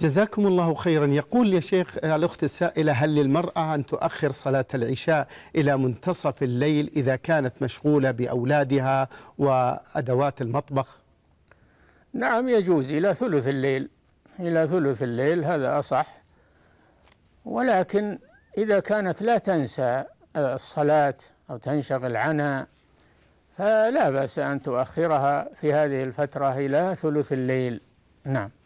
جزاكم الله خيرا يقول يا شيخ الأخت السائلة هل للمرأة أن تؤخر صلاة العشاء إلى منتصف الليل إذا كانت مشغولة بأولادها وأدوات المطبخ نعم يجوز إلى ثلث الليل إلى ثلث الليل هذا أصح ولكن إذا كانت لا تنسى الصلاة أو تنشغل عنها فلا بأس أن تؤخرها في هذه الفترة إلى ثلث الليل نعم